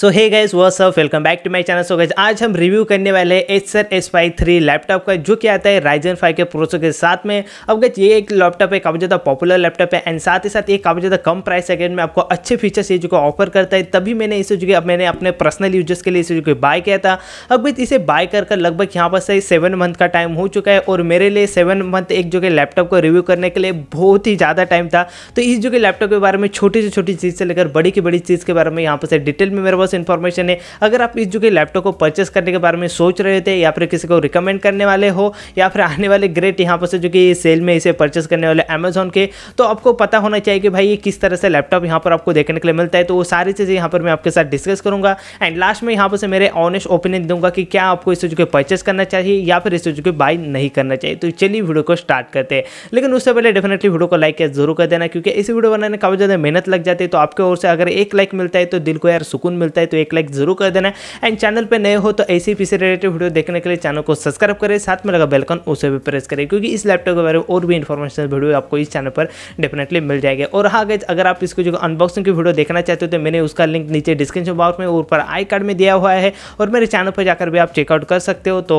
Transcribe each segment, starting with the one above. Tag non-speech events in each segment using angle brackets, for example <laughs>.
सो हे guys वह सब welcome back to my channel so guys आज हम रिव्यू करने वाले हैं एच सर एस फाइव थ्री लैपटॉप का जो कि आता है राइजन फाइव के प्रोसेसर के साथ में अब गाइज ये एक लैपटॉप है काफ़ी ज़्यादा पॉपुलर लैपटॉप है एंड साथ ही साथ ये काफ़ी ज़्यादा कम प्राइस सेकेंड में आपको अच्छे फीचर्स ये जो ऑफर करता है तभी मैंने इसे जो मैंने अपने पर्सनल यूजर्स के लिए इसे जो कि बाय किया था अब गज इसे बाय कर कर लगभग यहाँ पर सही सेवन मंथ का टाइम हो चुका है और मेरे लिए सेवन मंथ एक जो कि लैपटॉप को रिव्यू करने के लिए बहुत ही ज़्यादा टाइम था तो इस जो कि लैपटॉप के बारे में छोटी से छोटी चीज़ से लेकर बड़ी की बड़ी चीज़ के बारे में यहाँ पर से डिटेल में मेरे पास बोनस इन्फॉर्मेशन है अगर आप इस जो कि लैपटॉप को परचेस करने के बारे में सोच रहे थे या फिर किसी को रिकमेंड करने वाले हो या फिर आने वाले ग्रेट यहाँ पर से जो कि सेल में इसे परचेस करने वाले अमेजोन के तो आपको पता होना चाहिए कि भाई ये किस तरह से लैपटॉप यहाँ पर आपको देखने के लिए मिलता है तो वो सारी चीज़ें यहाँ पर मैं आपके साथ डिस्कस करूँगा एंड लास्ट में यहाँ पर से मेरे ऑनेस्ट ओपिनियन दूंगा कि क्या आपको इस चीज़ को परचेस करना चाहिए या फिर इस चीज़ को बाई नहीं करना चाहिए तो चलिए वीडियो को स्टार्ट करते हैं लेकिन उससे पहले डेफिनेटली वीडियो को लाइक किया जरूर कर देना क्योंकि इस वीडियो बनाने में काफ़ी ज़्यादा मेहनत लग जाती है तो आपके ओर से अगर एक लाइक मिलता है तो दिल को यार सुकून मिलता है लगता है तो एक लाइक जरूर कर देना एंड चैनल पर नए हो तो ऐसे पीछे रिलेटेड वीडियो देखने के लिए चैनल को सब्सक्राइब करें साथ में लगा बेलकन उसे भी प्रेस करें क्योंकि इस लैपटॉप के बारे में और भी इन्फॉर्मेशन वीडियो आपको इस चैनल पर डेफिनेटली मिल जाएगी और हाँ गए अगर आप इसको जो अनबॉक्सिंग की वीडियो देखना चाहते हो तो मैंने उसका लिंक नीचे डिस्क्रिप्शन बॉक्स में ऊपर आई कार्ड में दिया हुआ है और मेरे चैनल पर जाकर भी आप चेकआउट कर सकते हो तो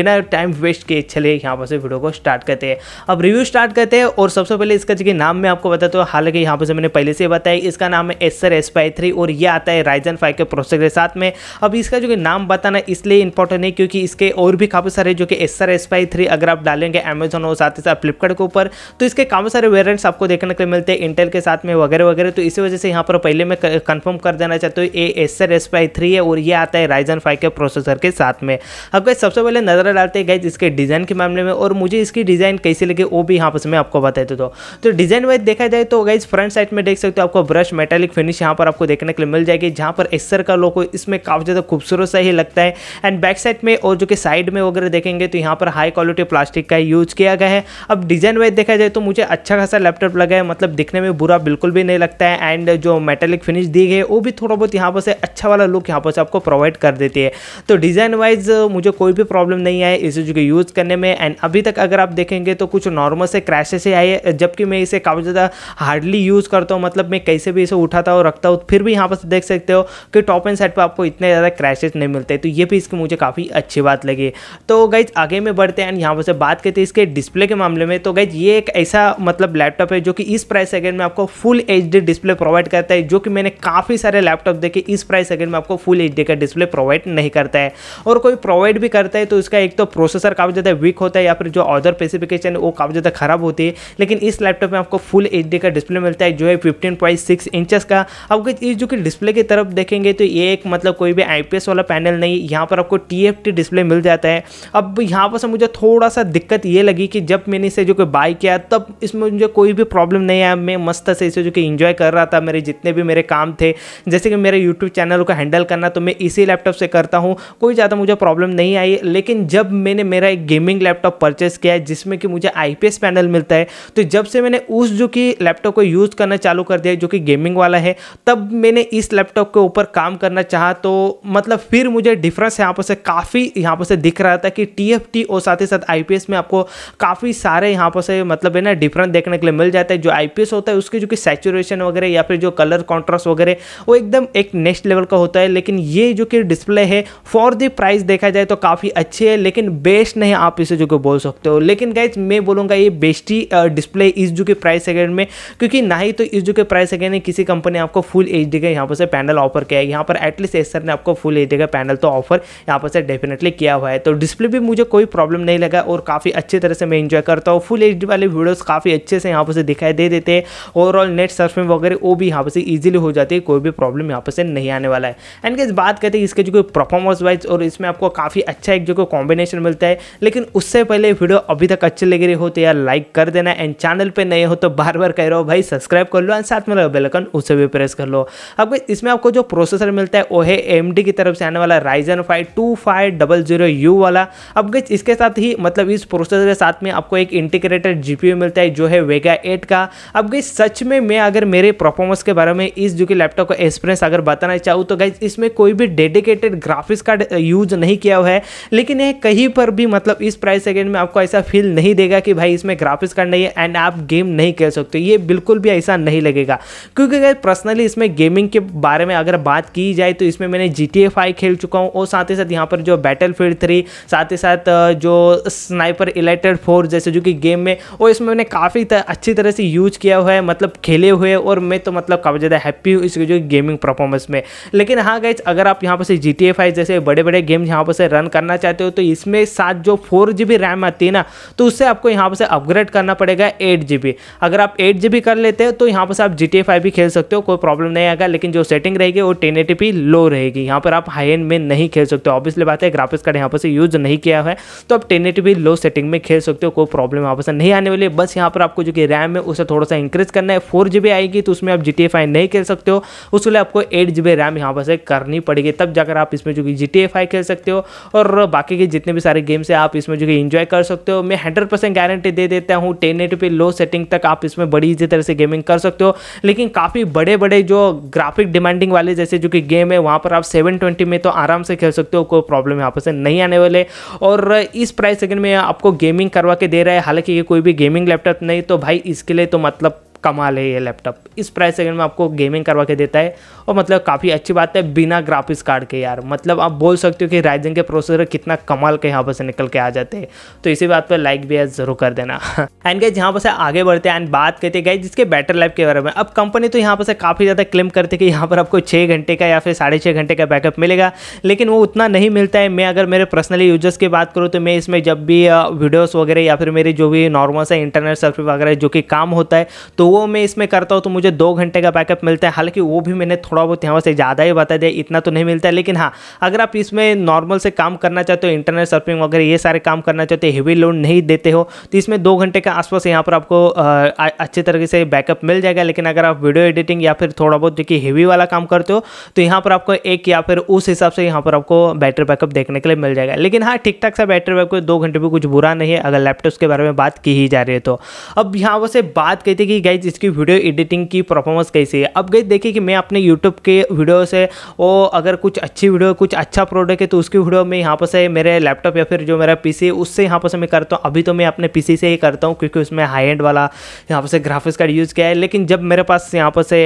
बिना टाइम वेस्ट किए चले यहाँ पर से वीडियो को स्टार्ट करते हैं अब रिव्यू स्टार्ट करते हैं और सबसे पहले इसका जो नाम मैं आपको बताता हूँ हालांकि यहाँ पर से मैंने पहले से बताया इसका नाम है एसर एस पाई और यह आता है राइजन फाइव के प्रोसेसर के साथ में अब इसका जो कि नाम बताना इसलिए इंपॉर्टेंट है क्योंकि इसके और भी काफ़ी सारे जो कि S R S five three अगर आप डालेंगे अमेजोन और साथ ही साथ फ्लिपकार्ट के ऊपर तो इसके काफ़ी सारे वेरियंट्स आपको देखने के लिए मिलते हैं इंटेल के साथ में वगैरह वगैरह तो इसी वजह से यहाँ पर पहले मैं कन्फर्म कर देना चाहता हूँ ये S R S five three है और ये आता है राइजन फाइव के प्रोसेसर के साथ में अब गए सबसे पहले नजर डालते हैं गए इसके डिज़ाइन के मामले में और मुझे इसकी डिज़ाइन कैसी लगी वो भी यहाँ पर मैं आपको बता देता हूँ तो डिज़ाइन वाइज देखा जाए तो गाइज फ्रंट साइड में देख सकते हो आपको ब्रश मेटेलिक फिनिश यहाँ पर आपको देखने के लिए मिल जाएगी जहाँ पर एसर का लोगो इसमें काफ़ी ज़्यादा खूबसूरत सा ही लगता है एंड बैक साइड में और जो कि साइड में वगैरह देखेंगे तो यहाँ पर हाई क्वालिटी प्लास्टिक का यूज किया गया है अब डिज़ाइन वाइज देखा जाए तो मुझे अच्छा खासा लैपटॉप लगा है मतलब दिखने में बुरा बिल्कुल भी नहीं लगता है एंड जो मेटेलिक फिनिश दी गई है वो भी थोड़ा बहुत यहाँ पर से अच्छा वाला लुक यहाँ पर से आपको प्रोवाइड कर देती है तो डिज़ाइन वाइज मुझे कोई भी प्रॉब्लम नहीं आई इस जो यूज़ करने में एंड अभी तक अगर आप देखेंगे तो कुछ नॉर्मल से क्रैशेस ही आए जबकि मैं इसे काफ़ी ज़्यादा हार्डली यूज़ करता हूँ मतलब मैं कैसे भी इसे उठाता हूँ रखता हूँ फिर भी यहाँ पर देख सकते हो कि टॉप एंड साइड पर आपको इतने ज़्यादा क्रैशेज नहीं मिलते तो ये भी इसकी मुझे काफ़ी अच्छी बात लगी तो गाइज आगे में बढ़ते हैं यहाँ पर से बात करते हैं इसके डिस्प्ले के मामले में तो गाइज ये एक ऐसा मतलब लैपटॉप है जो कि इस प्राइस सेकेंड में आपको फुल एच डिस्प्ले प्रोवाइड करता है जो कि मैंने काफ़ी सारे लैपटॉप देखे इस प्राइस सेकेंड में आपको फुल एच का डिस्प्ले प्रोवाइड नहीं करता है और कोई प्रोवाइड भी करता है तो इसका एक तो प्रोसेसर काफ़ी ज़्यादा वीक होता है या फिर जो अदर स्पेसिफिकेशन है वो काफ़ी ज़्यादा खराब होती है लेकिन इस लैपटॉप में आपको फुल एच का डिस्प्ले मिलता है जो है फिफ्टीन पॉइंट सिक्स का अब इस जो कि डिस्प्ले की तरफ देखें देखेंगे तो ये एक मतलब कोई भी आई वाला पैनल नहीं यहाँ पर आपको टी डिस्प्ले मिल जाता है अब यहाँ पर से मुझे थोड़ा सा दिक्कत ये लगी कि जब मैंने इसे जो कि बाई किया तब इसमें मुझे कोई भी प्रॉब्लम नहीं आया मैं मस्त से इसे जो कि इन्जॉय कर रहा था मेरे जितने भी मेरे काम थे जैसे कि मेरे यूट्यूब चैनल को हैंडल करना तो मैं इसी लैपटॉप से करता हूँ कोई ज़्यादा मुझे प्रॉब्लम नहीं आई लेकिन जब मैंने मेरा एक गेमिंग लैपटॉप परचेस किया है जिसमें कि मुझे आई पैनल मिलता है तो जब से मैंने उस जो कि लैपटॉप को यूज़ करना चालू कर दिया जो कि गेमिंग वाला है तब मैंने इस लैपटॉप के ऊपर ऊपर काम करना चाहा तो मतलब फिर मुझे डिफरेंस यहाँ पर से काफ़ी यहाँ पर से दिख रहा था कि टी एफ टी और साथ ही साथ आई में आपको काफ़ी सारे यहाँ पर से मतलब है ना डिफरेंस देखने के लिए मिल जाता है जो आई होता है उसकी जो कि सेचुरेशन वगैरह या फिर जो कलर कॉन्ट्रास्ट वगैरह वो एकदम एक नेक्स्ट लेवल का होता है लेकिन ये जो कि डिस्प्ले है फॉर दी प्राइस देखा जाए तो काफ़ी अच्छी है लेकिन बेस्ट नहीं आप इसे जो कि बोल सकते हो लेकिन गाइज मैं बोलूँगा ये बेस्ट ही डिस्प्ले इस जो कि प्राइस सेकेंड में क्योंकि ना ही तो इस जो कि प्राइस सेकेंड में किसी कंपनी आपको फुल एच का यहाँ पर से पैनल ऑफर चुके हैं यहाँ पर एटलीस्ट एसर ने आपको फुल एच का पैनल तो ऑफर यहाँ पर से डेफिनेटली किया हुआ है तो डिस्प्ले भी मुझे कोई प्रॉब्लम नहीं लगा और काफ़ी अच्छे तरह से मैं इन्जॉय करता हूँ फुल एच वाले वीडियोज़ काफ़ी अच्छे से यहाँ पर से दिखाई दे देते हैं ओवरऑल नेट सर्फिंग वगैरह वो भी यहाँ पर से ईजिली हो जाती है कोई भी प्रॉब्लम यहाँ पर से नहीं आने वाला है एंड केस बात करते हैं इसके जो कोई परफॉर्मेंस वाइज और इसमें आपको काफ़ी अच्छा एक जो कोई कॉम्बिनेशन मिलता है लेकिन उससे पहले वीडियो अभी तक अच्छी लग रही हो तो यार लाइक कर देना एंड चैनल पर नए हो तो बार बार कह रहे हो भाई सब्सक्राइब कर लो एंड साथ में बेलकन उसे भी प्रेस कर लो अब इसमें आपको जो प्रोसेसर मिलता है वो है एम की तरफ से आने वाला Ryzen five two five double zero U वाला अब गई इसके साथ ही मतलब इस प्रोसेसर के साथ में आपको एक इंटीग्रेटेड जी मिलता है जो है वेगा एट का अब गई सच में मैं अगर मेरे परफॉर्मेंस के बारे में इस जो कि लैपटॉप का एक्सपीरियंस अगर बताना चाहूँ तो गई इसमें कोई भी डेडिकेटेड ग्राफिक्स कार्ड यूज नहीं किया हुआ है लेकिन ये कहीं पर भी मतलब इस प्राइस सेकेंड में आपको ऐसा फील नहीं देगा कि भाई इसमें ग्राफिक्स कार्ड नहीं है एंड आप गेम नहीं खेल सकते ये बिल्कुल भी ऐसा नहीं लगेगा क्योंकि पर्सनली इसमें गेमिंग के बारे में अगर बात की जाए तो इसमें मैंने जी टी ए खेल चुका हूँ और साथ ही साथ यहाँ पर जो बैटल फील्ड थ्री साथ ही साथ जो स्नाइपर इलेक्टेड फोर जैसे जो कि गेम में और इसमें मैंने काफ़ी अच्छी तरह से यूज किया हुआ है मतलब खेले हुए और मैं तो मतलब काफ़ी ज़्यादा हैप्पी हूँ इसकी जो गेमिंग परफॉर्मेंस में लेकिन हाँ गए अगर आप यहाँ पर से जी टी जैसे बड़े बड़े गेम्स यहाँ पर से रन करना चाहते हो तो इसमें साथ जो फोर जी बी रैम आती है ना तो उससे आपको यहाँ पर से अपग्रेड करना पड़ेगा एट जी बी अगर आप एट जी बी कर लेते हैं तो यहाँ पर से आप जी टी ए फाइव भी खेल सकते हो कोई प्रॉब्लम नहीं आएगा लेकिन जो सेटिंग रहेगी वो टेन लो रहेगी यहाँ पर आप हाई एंड में नहीं खेल सकते ऑब्वियसली बात है ग्राफिक्स कार्ड यहाँ पर से यूज़ नहीं किया है तो आप टेन लो सेटिंग में खेल सकते हो कोई प्रॉब्लम यहाँ पर नहीं आने वाली है बस यहाँ पर आपको जो कि रैम है उसे थोड़ा सा इंक्रीज करना है फोर आएगी तो उसमें आप जी नहीं खेल सकते हो उसके लिए आपको एट रैम यहाँ पर से करनी पड़ेगी तब जाकर आप इसमें जो कि जी खेल सकते हो और बाकी के जितने भी सारे गेम्स हैं आप इसमें जो कि इंजॉय कर सकते हो मैं हंड्रेड गारंटी दे देता हूँ टेन लो सेटिंग तक आप इसमें बड़ी इजी तरह से गेमिंग कर सकते हो लेकिन काफ़ी बड़े बड़े जो ग्राफिक डिमांडिंग वाले जैसे जो कि गेम है वहाँ पर आप सेवन ट्वेंटी में तो आराम से खेल सकते हो कोई प्रॉब्लम यहाँ पर से नहीं आने वाले और इस प्राइस सेकेंड में आपको गेमिंग करवा के दे रहा है हालांकि ये कोई भी गेमिंग लैपटॉप नहीं तो भाई इसके लिए तो मतलब कमाल है ये लैपटॉप इस प्राइस सेगमेंट में आपको गेमिंग करवा के देता है और मतलब काफ़ी अच्छी बात है बिना ग्राफिक्स कार्ड के यार मतलब आप बोल सकते हो कि राइजिंग के प्रोसेसर कितना कमाल के यहाँ पर से निकल के आ जाते हैं तो इसी बात पर लाइक भी ज़रूर कर देना एंड <laughs> गैज यहाँ पर से आगे बढ़ते हैं एंड बात करते हैं जिसके बैटरी लाइफ के बारे में अब कंपनी तो यहाँ पर से काफ़ी ज़्यादा क्लेम करते कि यहाँ पर आपको छः घंटे का या फिर साढ़े छः घंटे का बैकअप मिलेगा लेकिन वो उतना नहीं मिलता है मैं अगर मेरे पर्सनली यूजर्स की बात करूँ तो मैं इसमें जब भी वीडियोस वगैरह या फिर मेरी जो भी नॉर्मल सा इंटरनेट सर्फ वगैरह जो कि काम होता है तो वो मैं इसमें करता हूँ तो मुझे दो घंटे का बैकअप मिलता है हालांकि वो भी मैंने थोड़ा बहुत यहाँ से ज़्यादा ही बता दिया इतना तो नहीं मिलता है लेकिन हाँ अगर आप इसमें नॉर्मल से काम करना चाहते हो इंटरनेट सर्फिंग वगैरह ये सारे काम करना चाहते हो हेवी लोड नहीं देते हो तो इसमें दो घंटे के आसपास यहाँ पर आपको अच्छे तरीके से बैकअप मिल जाएगा लेकिन अगर आप वीडियो एडिटिंग या फिर थोड़ा बहुत देखिए हेवी वाला काम करते हो तो यहाँ पर आपको एक या फिर उस हिसाब से यहाँ पर आपको बैटरी बैकअप देखने के लिए मिल जाएगा लेकिन हाँ ठीक ठाक सा बैटरी बैकअप दो घंटे भी कुछ बुरा नहीं है अगर लैपटॉप के बारे में बात की ही जा रही है तो अब यहाँ से बात कहती है कि गई इसकी वीडियो एडिटिंग की परफॉर्मेंस कैसी है अब गई देखिए कि मैं अपने यूट्यूब के वीडियो से वो अगर कुछ अच्छी वीडियो कुछ अच्छा प्रोडक्ट है तो उसकी वीडियो में यहाँ पर से मेरे लैपटॉप या फिर जो मेरा पी है उससे यहाँ पर से मैं करता हूँ अभी तो मैं अपने पी से ही करता हूँ क्योंकि उसमें हाई एंड वाला यहाँ पर से ग्राफिक्स कार्ड यूज़ किया है लेकिन जब मेरे पास यहाँ पर से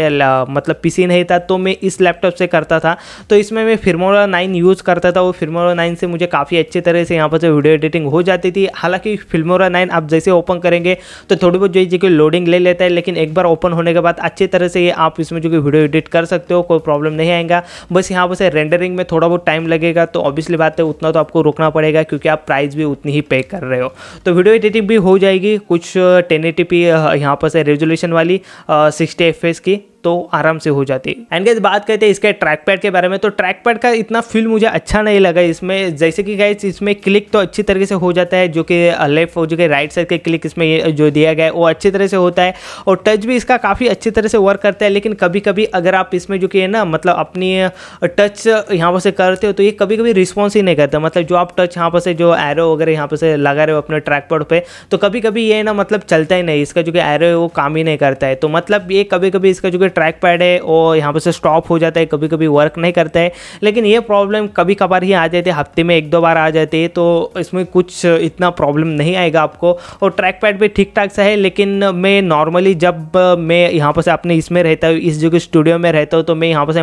मतलब पी नहीं था तो मैं इस लैपटॉप से करता था तो इसमें मैं फिल्मोरा नाइन यूज़ करता था वो फिरमोला नाइन से मुझे काफ़ी अच्छे तरह से यहाँ पर से वीडियो एडिटिंग हो जाती थी हालांकि फिल्मोरा नाइन आप जैसे ओपन करेंगे तो थोड़ी बहुत जो है लोडिंग ले लेता है लेकिन एक बार ओपन होने के बाद अच्छी तरह से ये आप इसमें जो कि वीडियो एडिट कर सकते हो कोई प्रॉब्लम नहीं आएगा बस यहाँ पर रेंडरिंग में थोड़ा बहुत टाइम लगेगा तो ऑब्वियसली बात है उतना तो आपको रोकना पड़ेगा क्योंकि आप प्राइस भी उतनी ही पे कर रहे हो तो वीडियो एडिटिंग भी हो जाएगी कुछ टेन एटी पी यहाँ पर से रेजोल्यूशन वाली सिक्सटी एफ की तो आराम से हो जाती एंड गैस बात करते हैं इसके ट्रैक पैड के बारे में तो ट्रैक पैड का इतना फील मुझे अच्छा नहीं लगा इसमें जैसे कि गैस इसमें क्लिक तो अच्छी तरीके से हो जाता है जो कि लेफ्ट uh, और जो कि राइट साइड के क्लिक इसमें जो दिया गया है वो अच्छी तरह से होता है और टच भी इसका काफ़ी अच्छी तरह से वर्क करता है लेकिन कभी कभी अगर आप इसमें जो कि है ना मतलब अपनी टच uh, यहाँ पर से करते हो तो ये कभी कभी रिस्पॉन्स ही नहीं करता मतलब जो आप टच यहाँ पर से जो एरो वगैरह यहाँ पर से लगा रहे हो अपने ट्रैक पैड पर तो कभी कभी ये ना मतलब चलता ही नहीं इसका जो कि एरो है वो काम ही नहीं करता है तो मतलब ये कभी कभी इसका जो कि ट्रैक पैड है वो यहाँ पर से स्टॉप हो जाता है कभी कभी वर्क नहीं करता है लेकिन ये प्रॉब्लम कभी कभार ही आ जाती है हफ्ते में एक दो बार आ जाती है तो इसमें कुछ इतना प्रॉब्लम नहीं आएगा आपको और ट्रैक पैड भी ठीक ठाक सा है लेकिन मैं नॉर्मली जब मैं यहाँ पर से अपने इसमें रहता हूँ इस जगह स्टूडियो में रहता हूँ तो मैं यहाँ पर से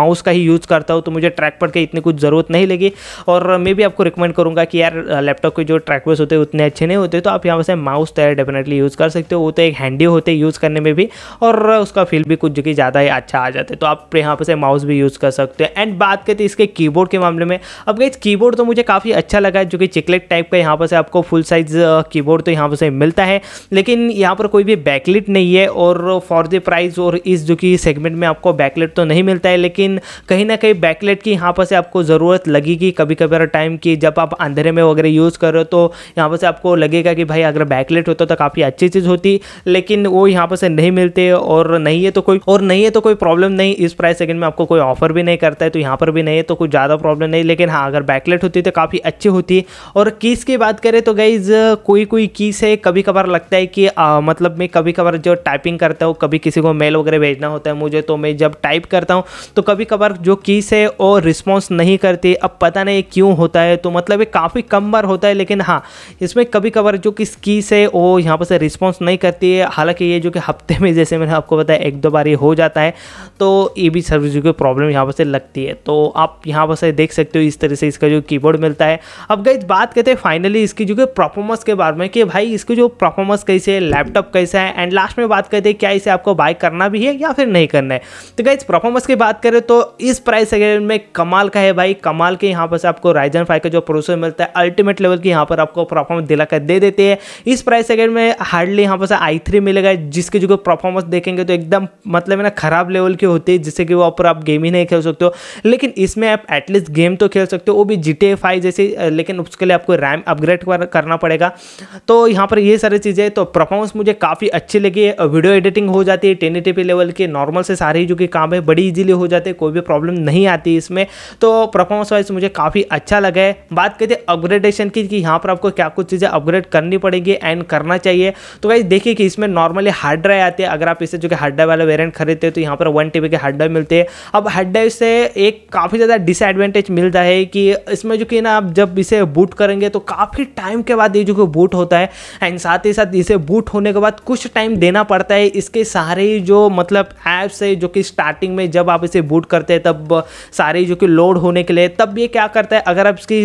माउस का ही यूज़ करता हूँ तो मुझे ट्रैक पैड की इतनी कुछ ज़रूरत नहीं लगी और मैं भी आपको रिकमेंड करूँगा कि यार लैपटॉप के जो ट्रैक पैड्स होते हैं उतने अच्छे नहीं होते तो आप यहाँ पर से माउस तो डेफिनेटली यूज़ कर सकते हो वो तो एक हैंडी होते यूज़ करने में भी और उसका फील भी कुछ कुछ कि ज़्यादा ही अच्छा आ जाता है तो आप यहाँ पर से माउस भी यूज़ कर सकते हैं एंड बात करते तो इसके कीबोर्ड के मामले में अब गई कीबोर्ड तो मुझे काफ़ी अच्छा लगा है जो कि चिकलेट टाइप का यहाँ पर से आपको फुल साइज़ कीबोर्ड तो यहाँ पर से मिलता है लेकिन यहाँ पर कोई भी बैकलिट नहीं है और फॉर द प्राइस और इस जो कि सेगमेंट में आपको बैकलेट तो नहीं मिलता है लेकिन कहीं ना कहीं बैकलेट की यहाँ पर से आपको ज़रूरत लगेगी कभी कभी टाइम की जब आप अंधेरे में वगैरह यूज़ कर रहे हो तो यहाँ पर से आपको लगेगा कि भाई अगर बैकलेट होता तो काफ़ी अच्छी चीज़ होती लेकिन वो यहाँ पर से नहीं मिलते और नहीं है तो कोई और नहीं है तो कोई प्रॉब्लम नहीं इस प्राइस सेगमेंट में आपको कोई ऑफर भी नहीं करता है तो यहाँ पर भी नहीं है तो कुछ ज़्यादा प्रॉब्लम नहीं लेकिन हाँ अगर बैकलेट होती तो काफ़ी अच्छी होती और कीस की बात करें तो गाइज कोई कोई कीस है कभी कभार लगता है कि आ, मतलब मैं कभी कभार जो टाइपिंग करता हूँ कभी किसी को मेल वगैरह भेजना होता है मुझे तो मैं जब टाइप करता हूँ तो कभी कभार जो कीस है वो रिस्पॉन्स नहीं करती अब पता नहीं क्यों होता है तो मतलब ये काफ़ी कम बार होता है लेकिन हाँ इसमें कभी कभार जो किस कीस है वो यहाँ पर से रिस्पॉन्स नहीं करती है हालांकि ये जो कि हफ्ते में जैसे मैंने आपको बताया एक दो बार डिले हो जाता है तो ये भी सर्विस की प्रॉब्लम यहाँ पर से लगती है तो आप यहाँ पर से देख सकते हो इस तरह से इसका जो कीबोर्ड मिलता है अब गई बात करते हैं फाइनली इसकी जो परफॉर्मेंस के बारे में कि भाई इसकी जो परफॉर्मेंस कैसे है लैपटॉप कैसा है एंड लास्ट में बात करते हैं क्या इसे आपको बाय करना भी है या फिर नहीं करना है तो गई परफॉर्मेंस की बात करें तो इस प्राइस सेगमेंट में कमाल का है भाई कमाल के यहाँ पर से आपको राइजन फाइव का जो प्रोसेसर मिलता है अल्टीमेट लेवल की यहाँ पर आपको परफॉर्मेंस दिलाकर दे देते हैं इस प्राइस सेगमेंट में हार्डली यहाँ पर से आई थ्री मिलेगा जिसके जो परफॉर्मेंस देखेंगे तो एकदम मतलब है ना ख़राब लेवल की होती है जिससे कि वो ऊपर आप गेम ही नहीं खेल सकते हो लेकिन इसमें आप एटलीस्ट गेम तो खेल सकते हो वो भी जी टी फाइव जैसे लेकिन उसके लिए आपको रैम अपग्रेड करना पड़ेगा तो यहाँ पर ये सारी चीज़ें तो परफॉर्मेंस मुझे काफ़ी अच्छी लगी है वीडियो एडिटिंग हो जाती है टेन एटी लेवल के नॉर्मल से सारे जो कि काम है बड़ी ईजिली हो जाते हैं कोई भी प्रॉब्लम नहीं आती इसमें तो परफॉर्मेंस वाइज मुझे काफ़ी अच्छा लगा है बात करते हैं अपग्रेडेशन की कि यहाँ पर आपको क्या कुछ चीज़ें अपग्रेड करनी पड़ेगी एंड करना चाहिए तो भाई देखिए कि इसमें नॉर्मली हार्ड ड्राइव आते हैं अगर आप इसे जो कि हार्ड ड्राइव वाले वेरियंट वेरियंट खरीदते हैं तो यहाँ पर वन टी के हार्ड ड्राइव मिलते हैं अब हार्ड ड्राइव से एक काफ़ी ज़्यादा डिसएडवांटेज मिलता है कि इसमें जो कि ना आप जब इसे बूट करेंगे तो काफ़ी टाइम के बाद ये जो कि बूट होता है एंड साथ ही साथ इसे बूट होने के बाद कुछ टाइम देना पड़ता है इसके सारे जो मतलब ऐप्स है जो कि स्टार्टिंग में जब आप इसे बूट करते हैं तब सारे जो कि लोड होने के लिए तब ये क्या करता है अगर आप इसकी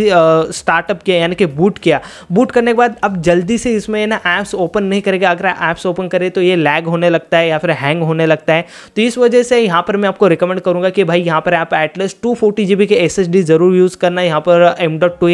स्टार्टअप किया यानी कि बूट किया बूट करने के बाद अब जल्दी से इसमें ना ऐप्स ओपन नहीं करेगा अगर ऐप्स ओपन करें तो ये लैग होने लगता है या फिर हैंग होने लगता है सकता है तो इस वजह से यहाँ पर मैं आपको रिकमेंड करूँगा कि भाई यहाँ पर आप एटलीस्ट टू फोर्टी के एस ज़रूर यूज़ करना यहाँ पर M dot two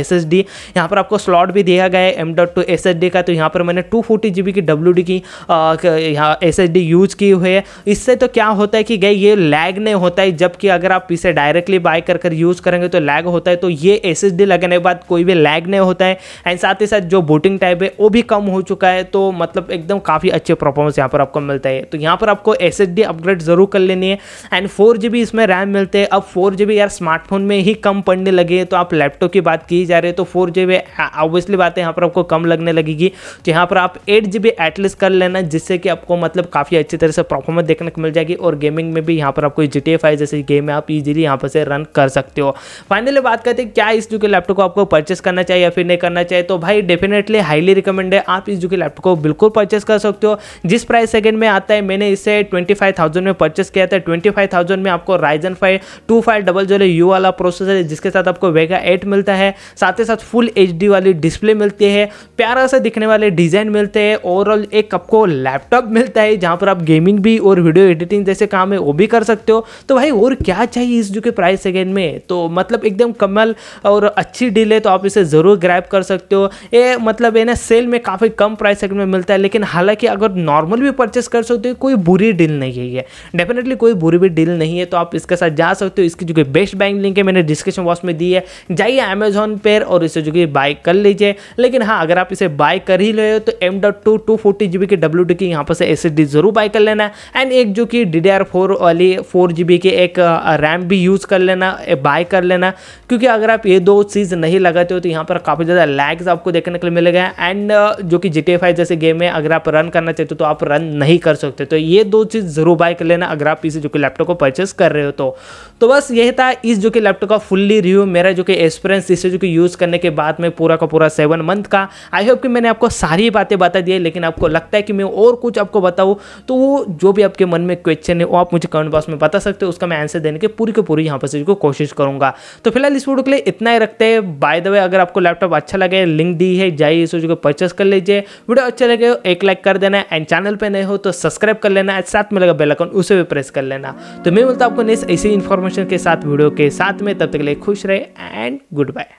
S S D यहाँ पर आपको स्लॉट भी दिया गया है M dot two S S D का तो यहाँ पर मैंने टू फोर्टी जी बी की डब्ल्यू डी की यहाँ एस एस डी यूज़ की हुई है इससे तो क्या होता है कि गई ये लैग नहीं होता है जबकि अगर आप इसे डायरेक्टली बाय कर कर यूज़ करेंगे तो लैग होता है तो ये एस एस डी लगने के बाद कोई भी लैग नहीं होता है एंड साथ ही साथ जो बोटिंग टाइप है वो भी कम हो चुका है तो मतलब एकदम काफ़ी अच्छे परफॉर्मेंस यहाँ पर आपको मिलता है तो यहाँ पर आपको एस अपग्रेड ज़रूर कर लेनी है एंड फोर इसमें रैम मिलते हैं अब फोर यार स्मार्टफोन में ही कम पड़ने लगे तो आप लैपटॉप की बात की जा रही है तो फोर जी बी ऑब्वियसली बात है यहाँ पर आपको कम लगने लगेगी तो यहाँ पर आप एट जी बी एटलीस्ट कर लेना जिससे कि आपको मतलब काफ़ी अच्छी तरह से परफॉर्मेंस देखने को मिल जाएगी और गेमिंग में भी यहाँ पर आपको जी टी एफ आई जैसी गेम है आप इजीली यहाँ पर से रन कर सकते हो फाइनली बात करते हैं क्या इस जो के लैपटॉप को आपको परचेस करना चाहिए या फिर नहीं करना चाहिए तो भाई डेफिनेटली हाईली रिकमेंड है आप इस जो के लैपटॉप को बिल्कुल परचेस कर सकते हो जिस प्राइस सेकेंड में आता है मैंने इसे ट्वेंटी फाइव थाउजेंड में परचेस किया था ट्वेंटी फाइव थाउजेंड में आपको Ryzen five two five double जो है यू वाला प्रोसेसर है जिसके साथ आपको वेगा एट मिलता है साथ ही साथ फुल एच वाली डिस्प्ले मिलती है प्यारा सा दिखने वाले डिज़ाइन मिलते हैं ओवरऑल एक आपको लैपटॉप मिलता है जहाँ पर आप गेमिंग भी और वीडियो एडिटिंग जैसे काम है वो भी कर सकते हो तो भाई और क्या चाहिए इस जो के प्राइस सेकेंड में तो मतलब एकदम कमल और अच्छी डील है तो आप इसे ज़रूर ग्रैप कर सकते हो ये मतलब है ना सेल में काफ़ी कम प्राइस सेगमेंट में मिलता है लेकिन हालांकि अगर नॉर्मल भी परचेस कर सकते हो कोई बुरी डील नहीं है ये डेफिनेटली कोई बुरी भी डील नहीं है तो आप इसके साथ जा सकते हो इसकी जो कि बेस्ट बैंक लिंक है मैंने डिस्क्रिप्शन बॉक्स में दी है जाइए अमेजोन पर और इसे जो कि बाय कर लीजिए लेकिन हाँ अगर आप इसे बाय कर ही रहे हो तो M dot two two forty G B के डब्ल्यू डी की यहाँ पर से एस एस डी जरूर बाय कर लेना एंड एक जो कि डी डी आर फोर वाली फोर जी बी के एक रैम भी यूज़ कर लेना बाय कर लेना क्योंकि अगर आप ये दो चीज़ नहीं लगाते हो तो यहाँ पर काफ़ी ज़्यादा लैग्स आपको देखने के लिए मिलेगा एंड जो कि जी टी फाइव जैसे गेम है अगर आप रन करना चाहते हो तो आप रन नहीं कर सकते तो ये दो चीज़ ज़रूर बाय कर लेना अगर आप इस जो कि लैपटॉप को परचेस कर रहे हो तो तो बस यही था इस जो कि लैपटॉप का फुल्ली रिव्यू मेरा जो कि एक्सपीरियंस इसे जो कि यूज़ करने के बाद में पूरा का पूरा सेवन मंथ का आई होप कि मैंने आपको सारी बातें बता दी है लेकिन आपको लगता है कि मैं और कुछ आपको बताऊँ तो वो जो भी आपके मन में क्वेश्चन है वो आप मुझे कमेंट बॉक्स में बता सकते हो उसका मैं आंसर देने की पूरी की पूरी यहाँ पर कोशिश करूँगा तो फिलहाल इस वीडियो के लिए इतना ही रखते हैं बाय द वे अगर आपको लैपटॉप अच्छा लगे लिंक दी है जाइए इस जो परचेस कर लीजिए वीडियो अच्छा लगे एक लाइक कर देना एंड चैनल पर नए हो तो सब्सक्राइब कर लेना ऐसा साथ में लगा बेलकॉन उसे भी प्रेस कर लेना तो मैं बोलता हूँ आपको नेक्स्ट ऐसी इन्फॉर्मेशन के साथ वीडियो के साथ में तब तक के लिए खुश रहे एंड गुड बाय